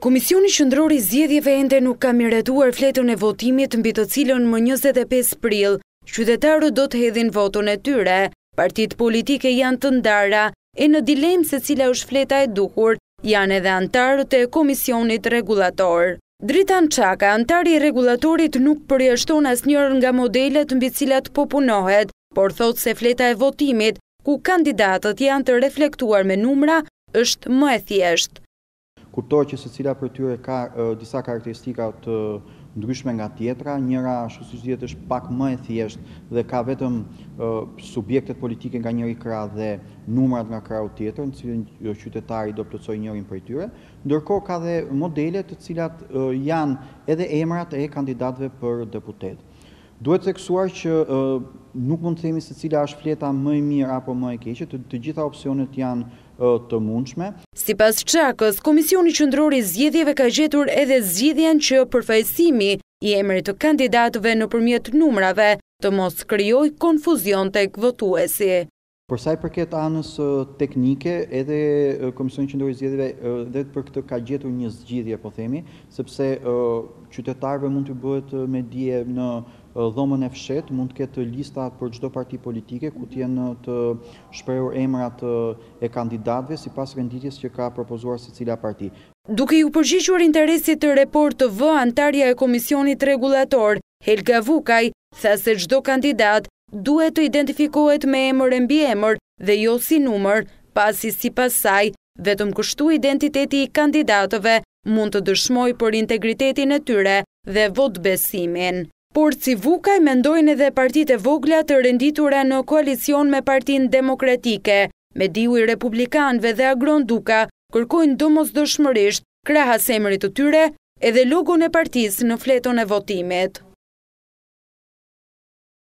Komisioni qëndrori zjedhjeve ende nuk ka miratuar fletën e votimit në bitë cilën më 25 pril, qytetarë do të hedhin votën e tyre. Partit politike janë të ndara e në dilemë se cila është fleta e duhur, janë edhe antarët e komisionit regulator. Dritan Čaka, antari regulatorit nuk përjeshton as njërë nga modelet në bitë cilat popunohet, por thot se fleta e votimit, ku kandidatët janë të reflektuar me numra, është më e thjeshtë kuptohet që se cila për tyre ka disa karakteristika të ndryshme nga tjetra, njëra ashtu siç dihet është pak më e thjeshtë dhe ka vetëm subjektet politike nga njëri kra dhe numrat nga krau tjetër, në cilën jo qytetari do plëcoj njërin për tyre, ndërko ka dhe modelet të cilat janë edhe emrat e kandidatve për deputetë. Duhet teksuar që nuk mund të themi se cila është fleta më i mirë apo më i keqe, të gjitha opcionet janë të mundshme. Si pas qakës, Komisioni Qëndrori Zgjedhjeve ka gjetur edhe zgjedhjen që përfajsimi i emri të kandidatëve në përmjet numrave të mos kryoj konfuzion të këvotuesi. Por i përket anës teknike, edhe Komisioni i Qendrës Zgjedhjeve edhe për këtë ka gjetur një zgjidhje, po themi, sepse qytetarëve mund të bëhet me dije në dhomën e fshet, mund të ketë lista për çdo parti politike ku të jenë të shprehur emrat e kandidatëve sipas renditjes që ka propozuar secila parti. Duke i përgjigjur interesit të report të vë antarja e Komisionit Regulator, Helga Vukaj, tha se gjdo kandidat duhet të identifikohet me emër e mbi emër dhe jo si numër, pasi si pasaj, vetëm kështu identiteti i kandidatëve mund të dëshmoj për integritetin e tyre dhe vot besimin. Por si vukaj mendojnë edhe partit e vogla të renditura në koalicion me partin demokratike, me diu i republikanve dhe agron duka, kërkojnë domos dëshmërisht krahas emërit të tyre edhe logon e partis në fleton e votimit.